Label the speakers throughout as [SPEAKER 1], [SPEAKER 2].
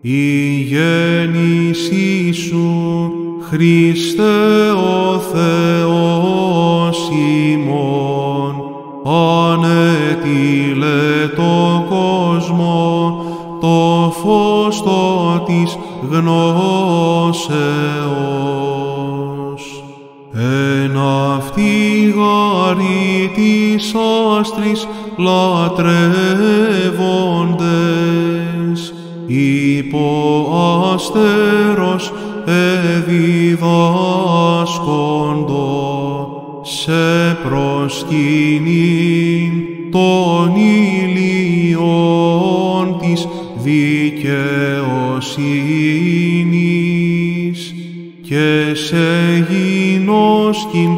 [SPEAKER 1] Η γέννησή σου, Χριστέ ο Θεός ημών, ανέτειλε το κόσμο, το φως το της γνώσεως. Εν αυτή γαρή της άστρης σε προσκυνήν των ηλιών της δικαιοσύνης και σε γινώσκην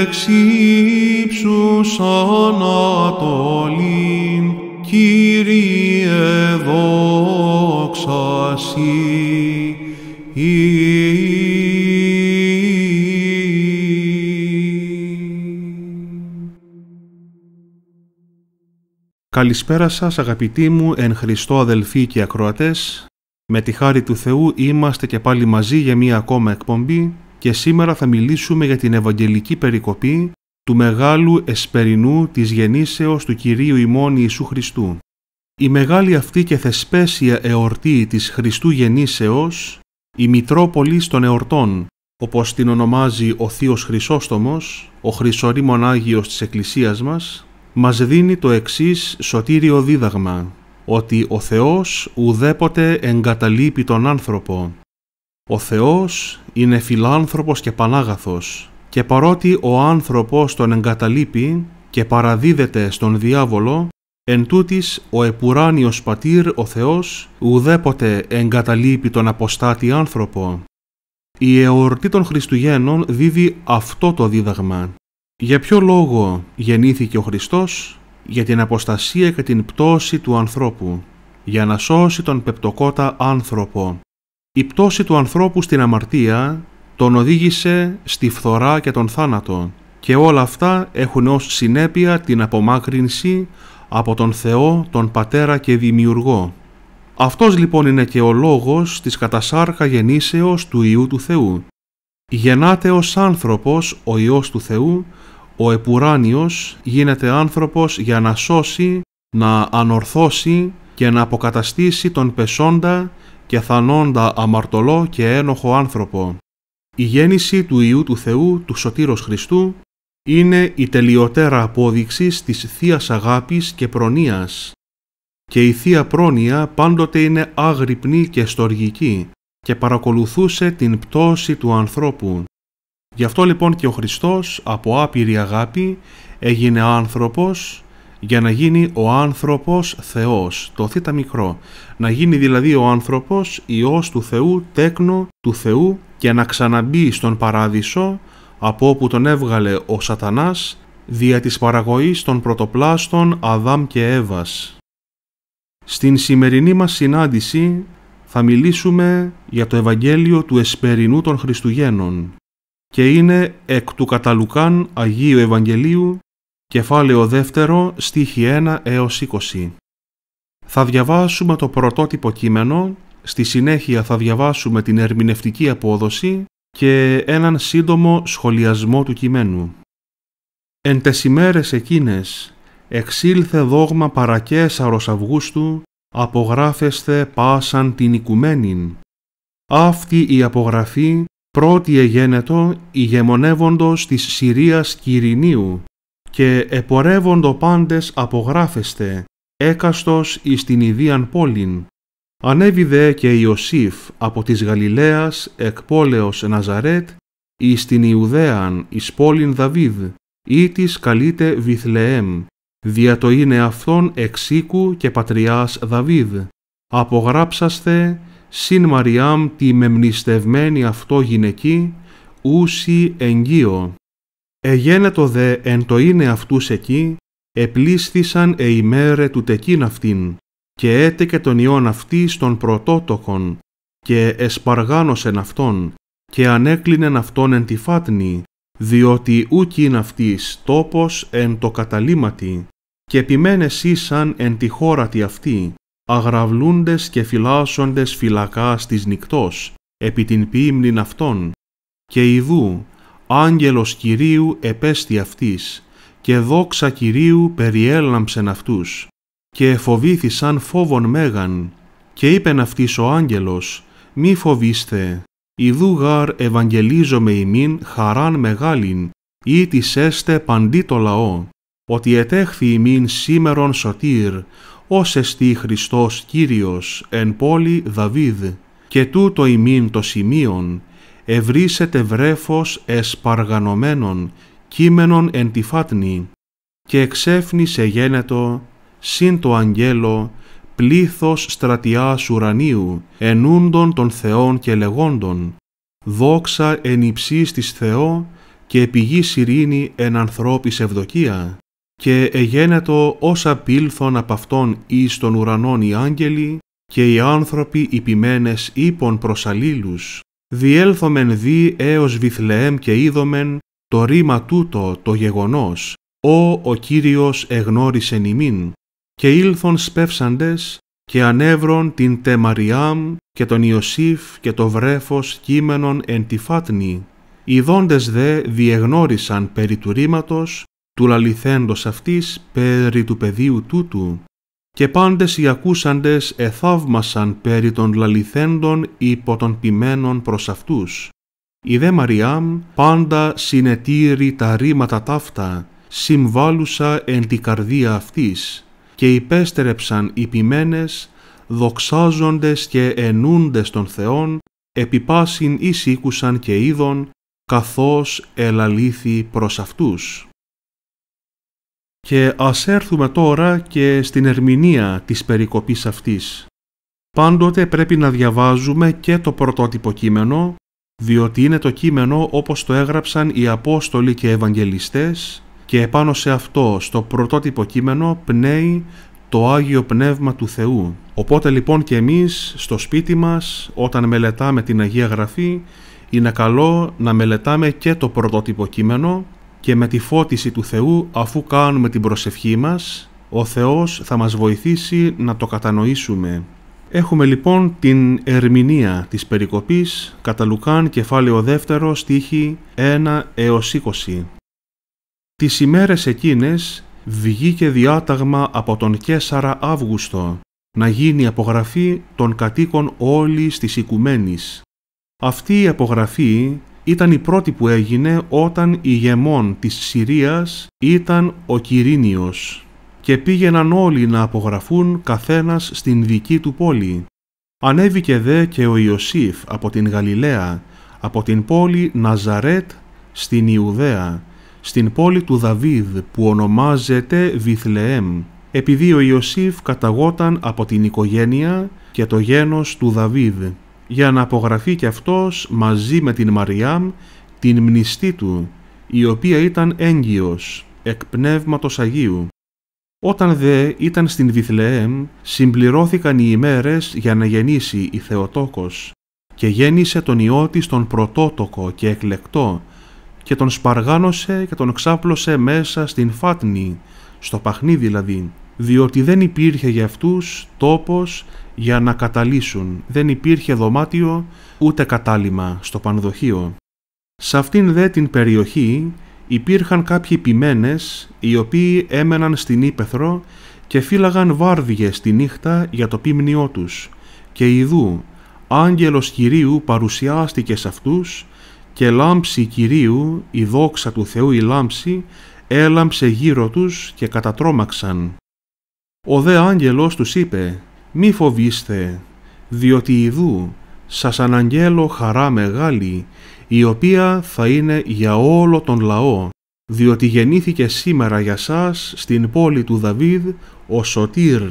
[SPEAKER 1] εξύψους ανατολήν
[SPEAKER 2] Καλησπέρα σας αγαπητοί μου εν Χριστώ αδελφοί και ακροατές. Με τη χάρη του Θεού είμαστε και πάλι μαζί για μία ακόμα εκπομπή και σήμερα θα μιλήσουμε για την Ευαγγελική Περικοπή του Μεγάλου Εσπερινού της Γεννήσεως του Κυρίου ημών Ιησού Χριστού. Η μεγάλη αυτή και θεσπέσια εορτή της Χριστού Γεννήσεως, η Μητρόπολη των Εορτών, όπως την ονομάζει ο Θείος Χρυσόστομος, ο Χρυσορήμων Άγιος της Εκκλησίας μας, μας δίνει το εξής σωτήριο δίδαγμα, ότι ο Θεός ουδέποτε εγκαταλείπει τον άνθρωπο. Ο Θεός είναι φιλάνθρωπος και πανάγαθος και παρότι ο άνθρωπος τον εγκαταλείπει και παραδίδεται στον διάβολο, εν τούτης ο επουράνιος πατήρ ο Θεός ουδέποτε εγκαταλείπει τον αποστάτη άνθρωπο. Η εορτή των Χριστουγέννων δίδει αυτό το δίδαγμα για ποιο λόγο γεννήθηκε ο Χριστός για την αποστασία και την πτώση του ανθρώπου, για να σώσει τον πεπτοκότα άνθρωπο. Η πτώση του ανθρώπου στην αμαρτία τον οδήγησε στη φθορά και τον θάνατο και όλα αυτά έχουν ως συνέπεια την απομάκρυνση από τον Θεό, τον Πατέρα και Δημιουργό. Αυτός λοιπόν είναι και ο λόγος της κατασάρκα γεννήσεως του Ιού του Θεού. Γεννάται ως άνθρωπος ο Υιός του Θεού, ο Επουράνιος γίνεται άνθρωπος για να σώσει, να ανορθώσει και να αποκαταστήσει τον πεσόντα και θανόντα αμαρτωλό και ένοχο άνθρωπο. Η γέννηση του Ιού του Θεού, του Σωτήρος Χριστού, είναι η τελειωτέρα απόδειξης της θείας Αγάπης και Προνοίας. Και η Θεία Πρόνοια πάντοτε είναι άγρυπνη και στοργική και παρακολουθούσε την πτώση του ανθρώπου. Γι' αυτό λοιπόν και ο Χριστός από άπειρη αγάπη έγινε άνθρωπος για να γίνει ο άνθρωπος Θεός, το θήτα μικρό. Να γίνει δηλαδή ο άνθρωπος Υιός του Θεού, τέκνο του Θεού και να ξαναμπεί στον παράδεισο από όπου τον έβγαλε ο σατανάς δια της παραγωγής των πρωτοπλάστων Αδάμ και Εύας. Στην σημερινή μας συνάντηση θα μιλήσουμε για το Ευαγγέλιο του Εσπερινού των Χριστουγέννων και είναι εκ του καταλουκάν Αγίου Ευαγγελίου, κεφάλαιο δεύτερο, στίχη 1 έως 20. Θα διαβάσουμε το πρωτότυπο κείμενο, στη συνέχεια θα διαβάσουμε την ερμηνευτική απόδοση και έναν σύντομο σχολιασμό του κειμένου. Εν τες ημέρες εκείνες, εξήλθε δόγμα παρακέσαρος Αυγούστου, απογράφεσθε πάσαν την οικουμένην. Αυτή η απογραφή πρώτη εγένετο ηγεμονεύοντος της Συρίας Κυρινίου και επορεύοντο πάντες απογράφεστε, έκαστος εις την Ιδίαν πόλην. Ανέβηδε και Ιωσήφ από της Γαλιλαίας εκ πόλεως Ναζαρέτ εις την Ιουδαίαν εις πόλην Δαβίδ ή της καλείται Βιθλεέμ, δια το είναι αυτόν εξήκου και πατριάς Δαβίδ. Απογράψαστε συν Μαριάμ τη μεμνηστευμένη αυτό γυναική, ούσι εγγύο. Εγένετο δε εν το είναι αυτούς εκεί, επλίσθησαν εημέρε του τεκίν αυτήν, και έτεκε τον ιόν αυτή στον πρωτότοχον, και εσπαργάνωσεν αυτόν, και ανέκλυνεν αυτόν εν τη φάτνη, διότι ούκ είναι αυτής τόπος εν το καταλήματι, και επιμένε εν τη χώρα τη αυτή, αγραυλούντες και φυλάσσοντες φυλακά στις νυχτός, επί την ποίμνην αυτών. Και ιδού, άγγελος Κυρίου επέστη αυτής, και δόξα Κυρίου περιέλαμψεν αυτούς. Και εφοβήθησαν φόβον μέγαν, και είπεν αυτής ο άγγελος, «Μη φοβήστε, ιδού γαρ ευαγγελίζομαι ημίν χαράν μεγάλην, ή της έστε παντί το λαό, ότι ετέχθη ημίν σήμερον σωτήρ, ως εστί Χριστός Κύριος εν πόλη Δαβίδ, και τούτο ημίν το σημείον, ευρίσετε βρέφος εσπαργανωμένων, κείμενον εν τη φάτνη, και εξέφνησε γένετο, σύν το αγγέλο, πλήθος στρατιάς ουρανίου, ενούντων των θεών και λεγόντων, δόξα εν υψής της Θεό και πηγή ειρήνη εν ανθρώπης ευδοκία και εγένετο όσα πήλθον από αυτόν εις των ουρανών οι άγγελοι και οι άνθρωποι υπημένες ύπων προς αλλήλους, διέλθομεν δι έως Βιθλεέμ και είδομεν το ρήμα τούτο το γεγονός, «Ο ο Κύριος εγνώρισεν ημίν, και ήλθον σπεύσαντες, και ανέβρον την Τεμαριάμ και τον Ιωσήφ και το βρέφος κείμενον εν τη φάτνη. Οι δε διεγνώρισαν περί του ρήματος του λαληθέντος αυτής περί του πεδίου τούτου, και πάντες οι ακούσαντες εθαύμασαν περί των λαληθέντων υπό των ποιμένων προς αυτούς. Η δε Μαριάμ πάντα συνετήρη τα ρήματα ταύτα, συμβάλλουσα εν τη καρδία αυτής, και υπέστρεψαν οι ποιμένες, δοξάζοντες και ενούντες των Θεών, επιπάσιν εις και είδων, καθώς ελαλήθη προς αυτούς. Και ας έρθουμε τώρα και στην ερμηνεία της περικοπής αυτής. Πάντοτε πρέπει να διαβάζουμε και το πρωτότυπο κείμενο, διότι είναι το κείμενο όπως το έγραψαν οι Απόστολοι και Ευαγγελιστές και επάνω σε αυτό, στο πρωτότυπο κείμενο, πνέει το Άγιο Πνεύμα του Θεού. Οπότε λοιπόν και εμείς στο σπίτι μας, όταν μελετάμε την Αγία Γραφή, είναι καλό να μελετάμε και το πρωτότυπο κείμενο, και με τη φώτιση του Θεού αφού κάνουμε την προσευχή μας, ο Θεός θα μας βοηθήσει να το κατανοήσουμε. Έχουμε λοιπόν την ερμηνεία της περικοπής κατά Λουκάν κεφάλαιο 2 στίχη 1 έως 20. Τις ημέρες εκείνες βγήκε διάταγμα από τον Κέσαρα Αύγουστο να γίνει απογραφή των κατοίκων όλης της οικουμένης. Αυτή η απογραφή ήταν η πρώτη που έγινε όταν ηγεμόν της Συρίας ήταν ο Κυρίνιος και πήγαιναν όλοι να απογραφούν καθένας στην δική του πόλη. Ανέβηκε δε και ο Ιωσήφ από την Γαλιλαία, από την πόλη Ναζαρέτ στην Ιουδαία, στην πόλη του Δαβίδ που ονομάζεται Βιθλεέμ, επειδή ο Ιωσήφ καταγόταν από την οικογένεια και το γένος του Δαβίδ για να απογραφεί και αυτός μαζί με την Μαριάμ την μνηστή του, η οποία ήταν έγκυος, εκ Πνεύματος Αγίου. Όταν δε ήταν στην Βιθλεέμ, συμπληρώθηκαν οι ημέρες για να γεννήσει η Θεοτόκος και γέννησε τον ιό της τον πρωτότοκο και εκλεκτό και τον σπαργάνωσε και τον ξάπλωσε μέσα στην φάτνη, στο παχνίδι δηλαδή, διότι δεν υπήρχε για αυτούς τόπος για να καταλύσουν, δεν υπήρχε δωμάτιο ούτε κατάλημα στο πανδοχείο. Σε αυτήν δε την περιοχή υπήρχαν κάποιοι ποιμένες οι οποίοι έμεναν στην Ήπεθρο και φύλαγαν βάρδιες τη νύχτα για το πίμνιό τους και ειδού, άγγελος Κυρίου παρουσιάστηκε σε αυτούς και λάμψη Κυρίου, η δόξα του Θεού η λάμψη, έλαμψε γύρω τους και κατατρόμαξαν. Ο δε άγγελος τους είπε «Μη φοβήστε, διότι ιδού σας αναγγέλω χαρά μεγάλη, η οποία θα είναι για όλο τον λαό, διότι γεννήθηκε σήμερα για σας στην πόλη του Δαβίδ ο Σωτήρ,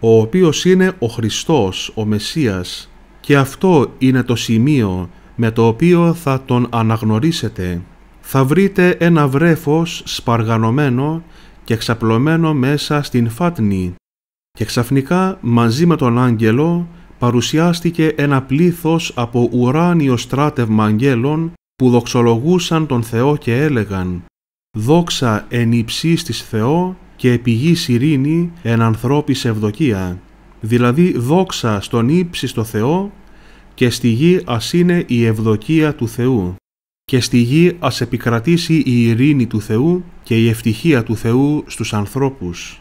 [SPEAKER 2] ο οποίος είναι ο Χριστός, ο Μεσσίας, και αυτό είναι το σημείο με το οποίο θα τον αναγνωρίσετε. Θα βρείτε ένα βρέφος σπαργανωμένο και ξαπλωμένο μέσα στην φάτνη και ξαφνικά μαζί με τον άγγελο παρουσιάστηκε ένα πλήθος από ουράνιο στράτευμα αγγέλων που δοξολογούσαν τον Θεό και έλεγαν «Δόξα εν υψής της Θεό και επιγή ειρήνη εν ανθρώπης ευδοκία» δηλαδή δόξα στον ύψιστο Θεό και στη γη ας είναι η ευδοκία του Θεού και στη γη ας επικρατήσει η ειρήνη του Θεού και η ευτυχία του Θεού στους ανθρώπους.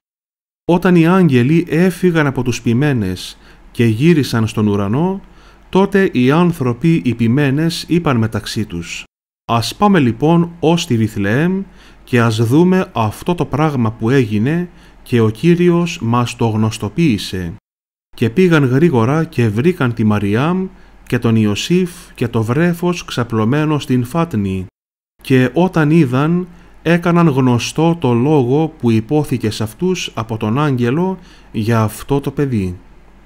[SPEAKER 2] Όταν οι άγγελοι έφυγαν από τους ποιμένες και γύρισαν στον ουρανό, τότε οι άνθρωποι οι ποιμένες είπαν μεταξύ τους «Ας πάμε λοιπόν ως τη Βιθλεέμ και ας δούμε αυτό το πράγμα που έγινε και ο Κύριος μας το γνωστοποίησε». Και πήγαν γρήγορα και βρήκαν τη Μαριάμ και τον Ιωσήφ και το βρέφος ξαπλωμένο στην φάτνη και όταν είδαν έκαναν γνωστό το λόγο που υπόθηκε σε αυτούς από τον άγγελο για αυτό το παιδί.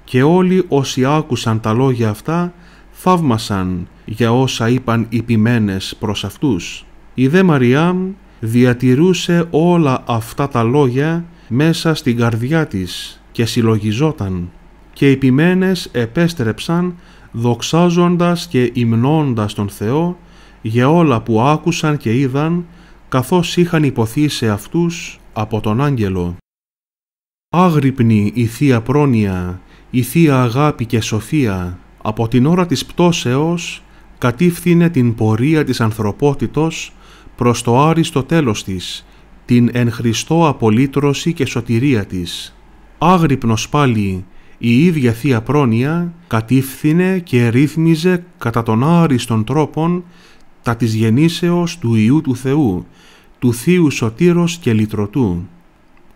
[SPEAKER 2] Και όλοι όσοι άκουσαν τα λόγια αυτά θαύμασαν για όσα είπαν οι ποιμένες προς αυτούς. Η δε Μαριά διατηρούσε όλα αυτά τα λόγια μέσα στην καρδιά της και συλλογιζόταν και οι επέστρεψαν δοξάζοντας και υμνώντας τον Θεό για όλα που άκουσαν και είδαν, καθώς είχαν υποθεί σε αυτούς από τον άγγελο. Άγρυπνη η Θεία Πρόνοια, η Θεία Αγάπη και Σοφία, από την ώρα της πτώσεως κατήφθηνε την πορεία της ανθρωπότητος προς το άριστο τέλος της, την εν Χριστώ απολύτρωση και σωτηρία της. Άγρυπνος πάλι η ίδια Θεία Πρόνοια κατήφθηνε και ρύθμιζε κατά τον άριστον τρόπον τα της γεννήσεως του Ιού του Θεού, του Θείου Σωτήρος και Λυτρωτού.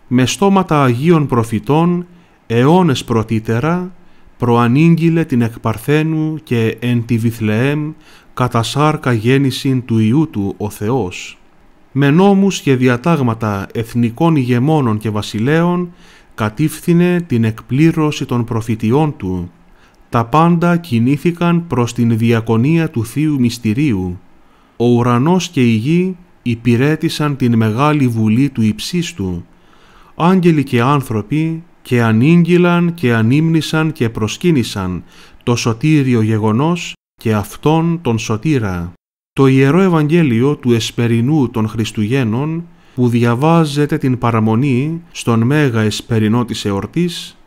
[SPEAKER 2] Με στόματα Αγίων Προφητών, αιώνες πρωτήτερα, προανήγγειλε την εκπαρθένου και εν τη Βιθλεέμ κατά σάρκα γέννησιν του Ιού του ο Θεός. Με νόμους και διατάγματα εθνικών ηγεμόνων και βασιλέων κατήφθηνε την εκπλήρωση των προφητιών του. Τα πάντα κινήθηκαν προς την διακονία του Θείου Μυστηρίου. Ο ουρανός και η γη υπηρέτησαν την μεγάλη βουλή του υψίστου. Άγγελοι και άνθρωποι και ανήγγυλαν και ανήμνησαν και προσκύνησαν το σωτήριο γεγονός και αυτόν τον σωτήρα. Το Ιερό Ευαγγέλιο του Εσπερινού των Χριστουγέννων που διαβάζεται την παραμονή στον μέγα εσπερινό της εορτής,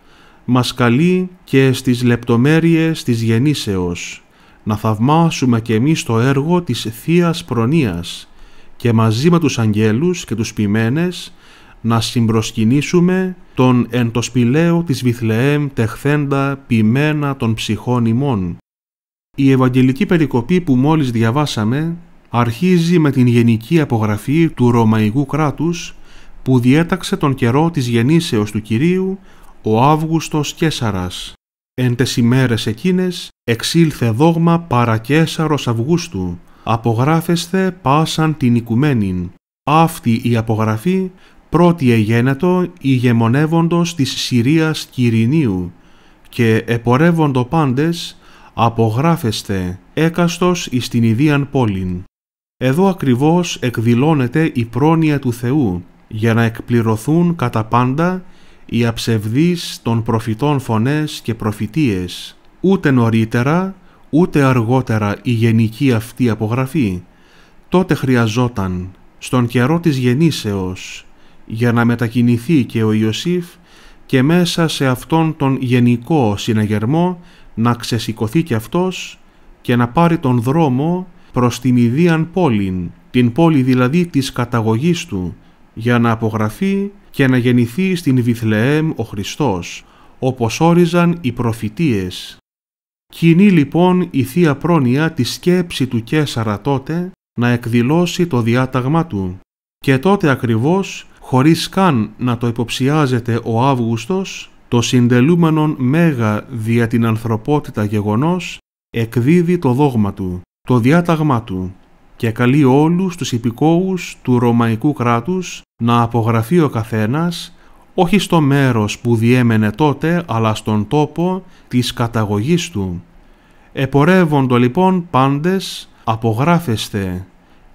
[SPEAKER 2] μας καλεί και στις λεπτομέρειες της γεννήσεως, να θαυμάσουμε και εμείς το έργο της θείας Προνοίας και μαζί με τους αγγέλους και τους ποιμένες να συμπροσκυνήσουμε τον εν το σπηλαίο της Βιθλεέμ τεχθέντα ποιμένα των ψυχών ημών. Η Ευαγγελική περικοπή που μόλις διαβάσαμε αρχίζει με την γενική απογραφή του Ρωμαϊκού κράτους που διέταξε τον καιρό της γεννήσεως του Κυρίου ο Αύγουστος Κέσαρας. Εν τες ημέρες εκείνες εξήλθε δόγμα παρακέσαρος Αυγούστου, απογράφεσθε πάσαν την οικουμένην. Αυτή η απογραφή πρώτη εγένετο ηγεμονεύοντος της Συρίας Κυρινίου και επορεύοντο πάντες απογράφεσθε έκαστος εις την Ιδίαν πόλην. Εδώ ακριβώς εκδηλώνεται η πρόνοια του Θεού για να εκπληρωθούν κατά πάντα οι αψευδείς των προφητών φωνές και προφητείες. Ούτε νωρίτερα, ούτε αργότερα η γενική αυτή απογραφή. Τότε χρειαζόταν, στον καιρό της γεννήσεως, για να μετακινηθεί και ο Ιωσήφ και μέσα σε αυτόν τον γενικό συναγερμό να ξεσηκωθεί και αυτός και να πάρει τον δρόμο προς την Ιδίαν πόλην, την πόλη δηλαδή της καταγωγής του, για να απογραφεί και να γεννηθεί στην Βιθλεέμ ο Χριστός, όπως όριζαν οι προφητείες. Κινεί λοιπόν η Θεία Πρόνοια τη σκέψη του Κέσαρα τότε να εκδηλώσει το διάταγμά του. Και τότε ακριβώς, χωρίς καν να το υποψιάζεται ο Αύγουστος, το συντελούμενον μέγα δια την ανθρωπότητα γεγονός εκδίδει το δόγμα του το διάταγμά του και καλεί όλους τους υπηκόους του Ρωμαϊκού κράτους να απογραφεί ο καθένας όχι στο μέρος που διέμενε τότε αλλά στον τόπο της καταγωγής του. Επορεύοντο λοιπόν πάντες απογράφεστε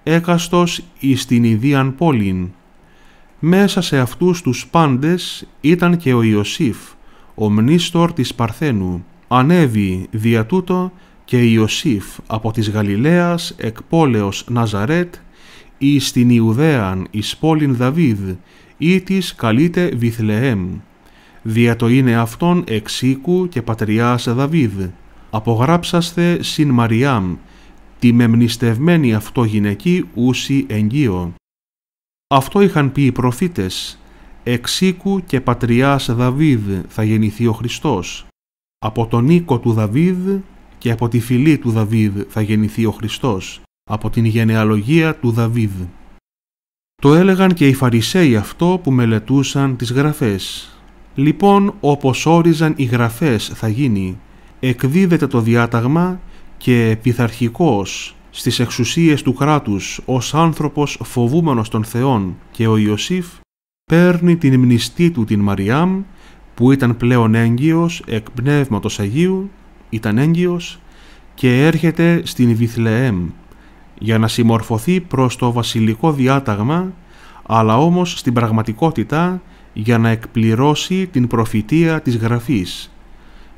[SPEAKER 2] έκαστος εις την Ιδίαν πόλην. Μέσα σε αυτούς τους πάντες ήταν και ο Ιωσήφ, ο μνήστορ της Παρθένου. Ανέβη δια τούτο και Ιωσήφ από της Γαλιλαίας εκ πόλεως Ναζαρέτ ή στην Ιουδαίαν εις πόλην Δαβίδ ή της καλείται Βιθλεέμ. Δια το είναι αυτόν εξήκου και πατριάς Δαβίδ. Απογράψαστε συν Μαριάμ, τη μεμνηστευμένη αυτό γυναική ούση εγγύο. Αυτό είχαν πει οι προφήτες, εξήκου και πατριάς Δαβίδ θα γεννηθεί ο Χριστός. Από τον οίκο του Δαβίδ και από τη φυλή του Δαβίδ θα γεννηθεί ο Χριστός, από την γενεαλογία του Δαβίδ. Το έλεγαν και οι Φαρισαίοι αυτό που μελετούσαν τις γραφές. Λοιπόν, όπως όριζαν οι γραφές θα γίνει, εκδίδεται το διάταγμα και πειθαρχικός στις εξουσίες του κράτους ως άνθρωπος φοβούμενος των Θεών και ο Ιωσήφ παίρνει την μνηστή του την Μαριάμ που ήταν πλέον έγκυος εκ Πνεύματος Αγίου ήταν έγκυος και έρχεται στην Βιθλεέμ για να συμμορφωθεί προς το βασιλικό διάταγμα αλλά όμως στην πραγματικότητα για να εκπληρώσει την προφητεία της Γραφής.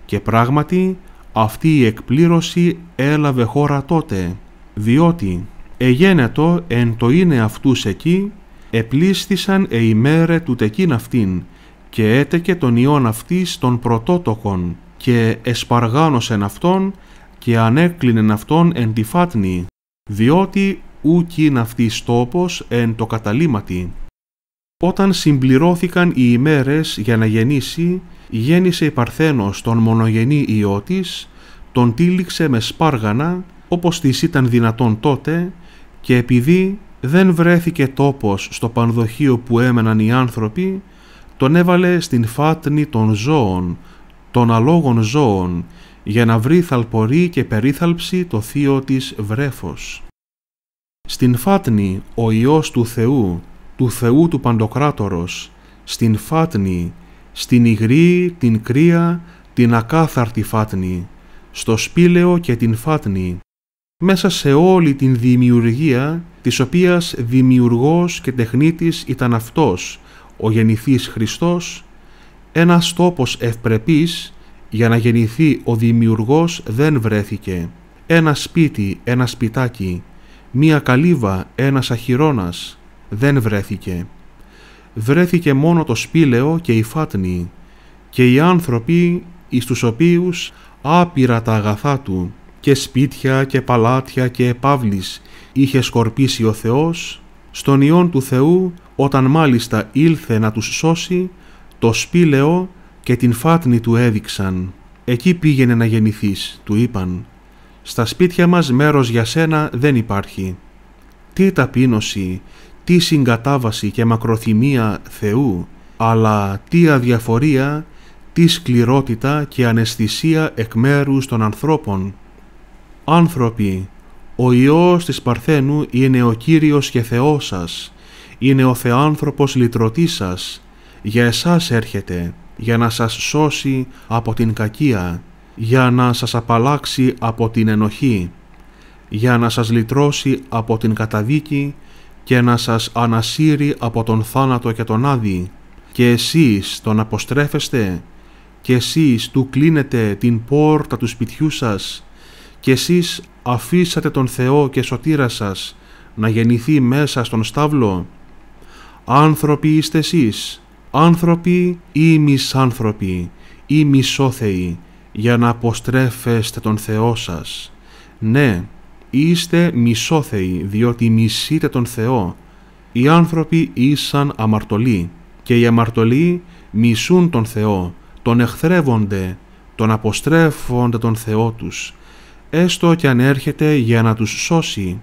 [SPEAKER 2] Και πράγματι αυτή η εκπλήρωση έλαβε χώρα τότε, διότι «εγένετο εν το είναι αυτούς εκεί, επλίστησαν εημέρε του τεκίν αυτήν και έτεκε τον ιών αυτής των πρωτότοκων, και εσπαργάνωσεν αυτόν και ανέκλεινεν αυτόν εν τη φάτνη, διότι ούκ αυτής τόπος εν το καταλήμματι. Όταν συμπληρώθηκαν οι ημέρες για να γεννήσει, γέννησε η Παρθένος τον μονογενή ιό της, τον τύλιξε με σπάργανα, όπως της ήταν δυνατόν τότε, και επειδή δεν βρέθηκε τόπος στο πανδοχείο που έμεναν οι άνθρωποι, τον έβαλε στην φάτνη των ζώων, των αλόγων ζώων, για να βρει θαλπορή και περίθαλψη το θείο της βρέφος. Στην Φάτνη ο Υιός του Θεού, του Θεού του Παντοκράτορος, στην Φάτνη, στην υγρή, την Κρία, την ακάθαρτη Φάτνη, στο Σπήλαιο και την Φάτνη, μέσα σε όλη την δημιουργία, της οποίας δημιουργός και τεχνίτης ήταν αυτός, ο γεννηθής Χριστός, ένας τόπος ευπρεπής για να γεννηθεί ο δημιουργός δεν βρέθηκε. Ένα σπίτι, ένα σπιτάκι, μία καλύβα, ένας αχυρώνας δεν βρέθηκε. Βρέθηκε μόνο το σπήλαιο και η φάτνη και οι άνθρωποι εις τους οποίους άπειρα τα αγαθά του και σπίτια και παλάτια και επαύλεις είχε σκορπίσει ο Θεός, στον ιόν του Θεού όταν μάλιστα ήλθε να τους σώσει το σπήλαιο και την φάτνη του έδειξαν. Εκεί πήγαινε να γεννηθείς, του είπαν. Στα σπίτια μας μέρος για σένα δεν υπάρχει. Τι ταπείνωση, τι συγκατάβαση και μακροθυμία Θεού, αλλά τι αδιαφορία, τι σκληρότητα και αναισθησία εκ μέρους των ανθρώπων. Άνθρωποι, ο Υιός της Παρθένου είναι ο Κύριος και Θεός σας, είναι ο Θεάνθρωπος λυτρωτής σας, για εσάς έρχεται, για να σας σώσει από την κακία, για να σας απαλλάξει από την ενοχή, για να σας λυτρώσει από την καταδίκη και να σας ανασύρει από τον θάνατο και τον άδη. Και εσείς τον αποστρέφεστε, και εσείς του κλείνετε την πόρτα του σπιτιού σας, και εσείς αφήσατε τον Θεό και σωτήρα σας να γεννηθεί μέσα στον στάβλο. Άνθρωποι είστε εσείς, άνθρωποι ή μισάνθρωποι ή μισόθεοι, για να αποστρέφεστε τον Θεό σας. Ναι, είστε μισόθεοι, διότι μισείτε τον Θεό. Οι άνθρωποι ήσαν αμαρτωλοί, και οι αμαρτωλοί μισούν τον Θεό, τον εχθρεύονται, τον αποστρέφονται τον Θεό τους, έστω και αν έρχεται για να τους σώσει.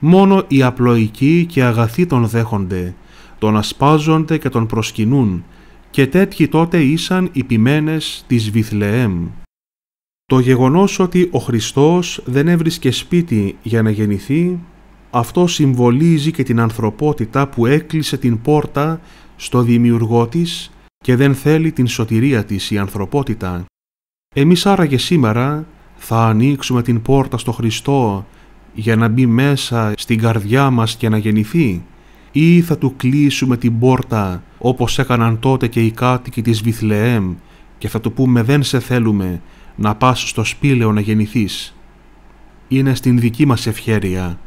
[SPEAKER 2] Μόνο οι απλοϊκοί και αγαθοί τον δέχονται, τον ασπάζονται και τον προσκυνούν και τέτοιοι τότε ήσαν οι ποιμένες της Βιθλεέμ. Το γεγονός ότι ο Χριστός δεν έβρισκε σπίτι για να γεννηθεί, αυτό συμβολίζει και την ανθρωπότητα που έκλεισε την πόρτα στο δημιουργό της και δεν θέλει την σωτηρία της η ανθρωπότητα. Εμείς άραγε σήμερα θα ανοίξουμε την πόρτα στο Χριστό για να μπει μέσα στην καρδιά μας και να γεννηθεί ή θα του κλείσουμε την πόρτα όπως έκαναν τότε και οι κάτοικοι της Βιθλεέμ και θα του πούμε δεν σε θέλουμε να πας στο σπήλαιο να γεννηθείς. Είναι στην δική μας ευχέρεια.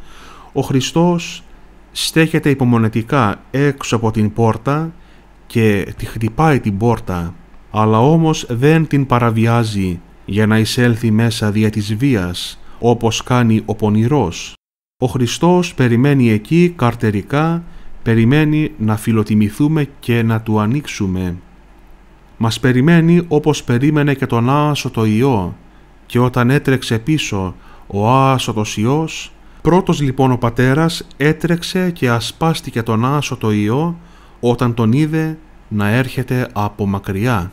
[SPEAKER 2] Ο Χριστός στέκεται υπομονετικά έξω από την πόρτα και τη χτυπάει την πόρτα, αλλά όμως δεν την παραβιάζει για να εισέλθει μέσα δια της βίας, όπως κάνει ο πονηρός. Ο Χριστός περιμένει εκεί καρτερικά, περιμένει να φιλοτιμηθούμε και να Του ανοίξουμε. Μας περιμένει όπως περίμενε και τον άσωτο Υιό και όταν έτρεξε πίσω ο άσωτος Υιός, πρώτος λοιπόν ο πατέρας έτρεξε και ασπάστηκε τον άσωτο Υιό όταν τον είδε να έρχεται από μακριά.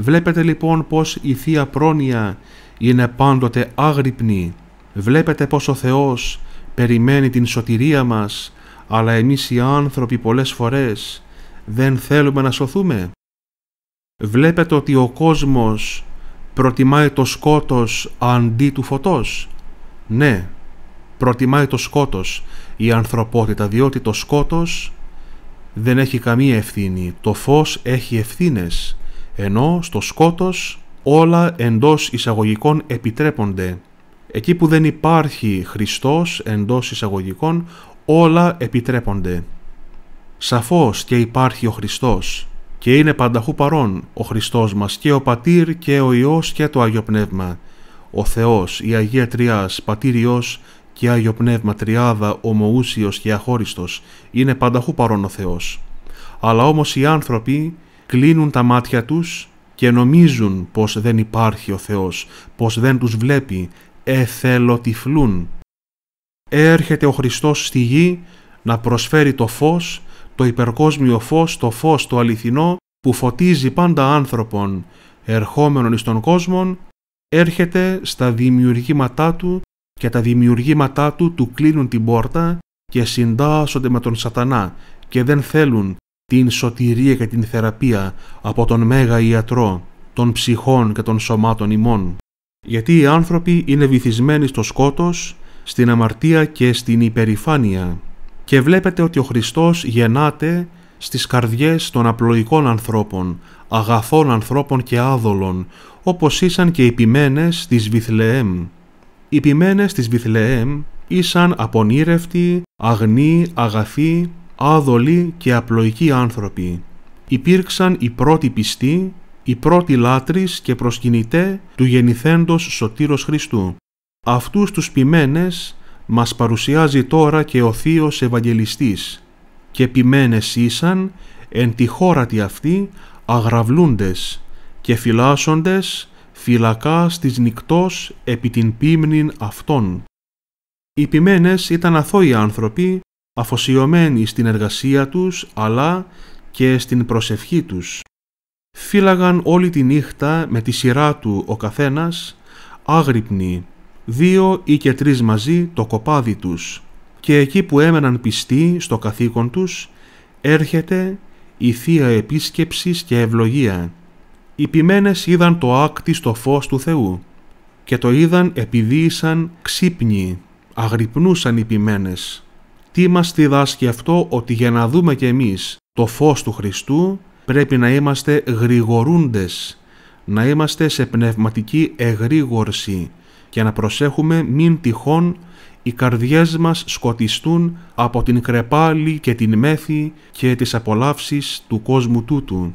[SPEAKER 2] Βλέπετε λοιπόν πως η Θεία Πρόνοια είναι πάντοτε άγρυπνη. Βλέπετε πως ο Θεός περιμένει την σωτηρία μας, αλλά εμείς οι άνθρωποι πολλές φορές δεν θέλουμε να σωθούμε. Βλέπετε ότι ο κόσμος προτιμάει το σκότος αντί του φωτός. Ναι, προτιμάει το σκότος η ανθρωπότητα, διότι το σκότος δεν έχει καμία ευθύνη. Το φως έχει ευθύνες, ενώ στο σκότος όλα εντός εισαγωγικών επιτρέπονται. Εκεί που δεν υπάρχει Χριστός εντός εισαγωγικών όλα επιτρέπονται. Σαφώς και υπάρχει ο Χριστός και είναι πανταχού παρόν ο Χριστός μας και ο Πατήρ και ο Υιός και το Άγιο Πνεύμα. Ο Θεός, η Αγία Τριάς, Υιός και Άγιο Πνεύμα Τριάδα, ομοούσιος και αχώριστος, είναι πανταχού παρόν ο Θεός. Αλλά όμως οι άνθρωποι κλείνουν τα μάτια τους και νομίζουν πως δεν υπάρχει ο Θεός, πως δεν τους βλέπει εθελοτυφλούν. Έρχεται ο Χριστός στη γη να προσφέρει το φως, το υπερκόσμιο φως, το φως το αληθινό που φωτίζει πάντα άνθρωπον, ερχόμενον εις τον κόσμο, έρχεται στα δημιουργήματά του και τα δημιουργήματά του του κλείνουν την πόρτα και συντάσσονται με τον σατανά και δεν θέλουν την σωτηρία και την θεραπεία από τον Μέγα Ιατρό των ψυχών και των σωμάτων ημών γιατί οι άνθρωποι είναι βυθισμένοι στο σκότος, στην αμαρτία και στην υπερηφάνεια και βλέπετε ότι ο Χριστός γεννάται στις καρδιές των απλοϊκών ανθρώπων, αγαθών ανθρώπων και άδολων, όπως ήσαν και οι ποιμένες της Βιθλεέμ. Οι ποιμένες της Βιθλεέμ ήσαν απονήρευτοι, αγνοί, αγαθοί, άδολοι και απλοϊκοί άνθρωποι. Υπήρξαν οι πρώτοι πιστοί οι πρώτοι λάτρεις και προσκυνητέ του γεννηθέντος Σωτήρος Χριστού. Αυτούς τους ποιμένες μας παρουσιάζει τώρα και ο Θείος Ευαγγελιστής και ποιμένες ήσαν εν τη χώρα τη αυτή αγραβλούντες και φυλάσσοντες φυλακά στις νυκτός επί την πίμνην αυτών. Οι ποιμένες ήταν αθώοι άνθρωποι, αφοσιωμένοι στην εργασία τους αλλά και στην προσευχή τους φύλαγαν όλη τη νύχτα με τη σειρά του ο καθένας, άγρυπνοι, δύο ή και τρεις μαζί το κοπάδι τους και εκεί που έμεναν πιστοί στο καθήκον τους έρχεται η θεία επίσκεψης και ευλογία. Οι ποιμένες είδαν το άκτι στο φως του Θεού και το είδαν επειδή ήσαν ξύπνοι, αγρυπνούσαν οι ποιμένες. Τι μας διδάσκει αυτό ότι για να δούμε κι εμείς το φως του Χριστού πρέπει να είμαστε γρηγορούντες, να είμαστε σε πνευματική εγρήγορση και να προσέχουμε μην τυχόν οι καρδιές μας σκοτιστούν από την κρεπάλη και την μέθη και τις απολαύσεις του κόσμου τούτου.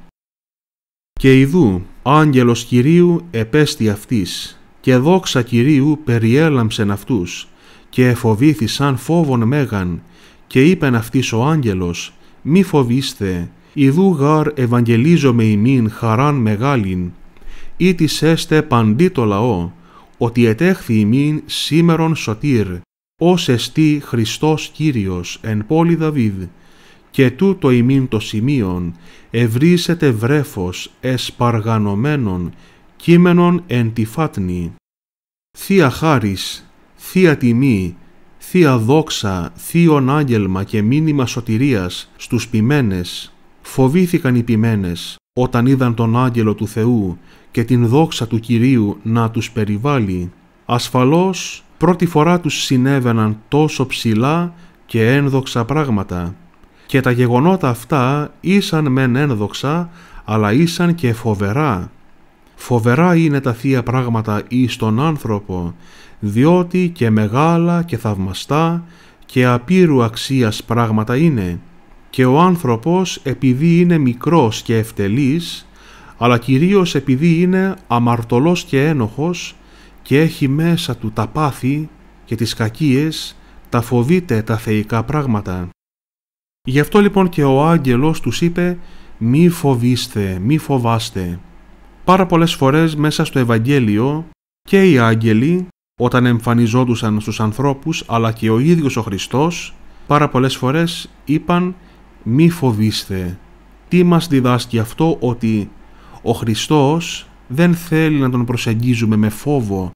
[SPEAKER 2] Και ειδού, άγγελος Κυρίου επέστη αυτής, και δόξα Κυρίου περιέλαμψεν αυτούς, και εφοβήθησαν φόβον μέγαν, και είπεν αυτής ο άγγελος, μη φοβήστε, Ιδού γαρ ευαγγελίζομαι ημίν χαράν μεγάλην, ή τη έστε παντί το λαό, ότι ετέχθη ημίν σήμερον σωτήρ, ως εστί Χριστός Κύριος εν πόλη Δαβίδ, και τούτο ημίν το σημείον, ευρύσεται βρέφος εσπαργανωμένων, κείμενον εν τη φάτνη. Θεία χάρις, θεία τιμή, θεία δόξα, θείον άγγελμα και μήνυμα σωτηρίας στους ποιμένες, Φοβήθηκαν οι ποιμένες όταν είδαν τον άγγελο του Θεού και την δόξα του Κυρίου να τους περιβάλλει. Ασφαλώς πρώτη φορά τους συνέβαιναν τόσο ψηλά και ένδοξα πράγματα και τα γεγονότα αυτά ήσαν μεν ένδοξα αλλά ήσαν και φοβερά. Φοβερά είναι τα θεία πράγματα εις τον άνθρωπο, διότι και μεγάλα και θαυμαστά και απείρου αξίας πράγματα είναι και ο άνθρωπος επειδή είναι μικρός και ευτελής, αλλά κυρίως επειδή είναι αμαρτωλός και ένοχος και έχει μέσα του τα πάθη και τις κακίες, τα φοβείται τα θεϊκά πράγματα. Γι' αυτό λοιπόν και ο άγγελος τους είπε «Μη φοβήστε, μη φοβάστε». Πάρα πολλές φορές μέσα στο Ευαγγέλιο και οι άγγελοι όταν εμφανιζόντουσαν στους ανθρώπους αλλά και ο ίδιος ο Χριστός πάρα πολλές φορές είπαν μη φοβήστε. Τι μας διδάσκει αυτό ότι ο Χριστός δεν θέλει να τον προσεγγίζουμε με φόβο.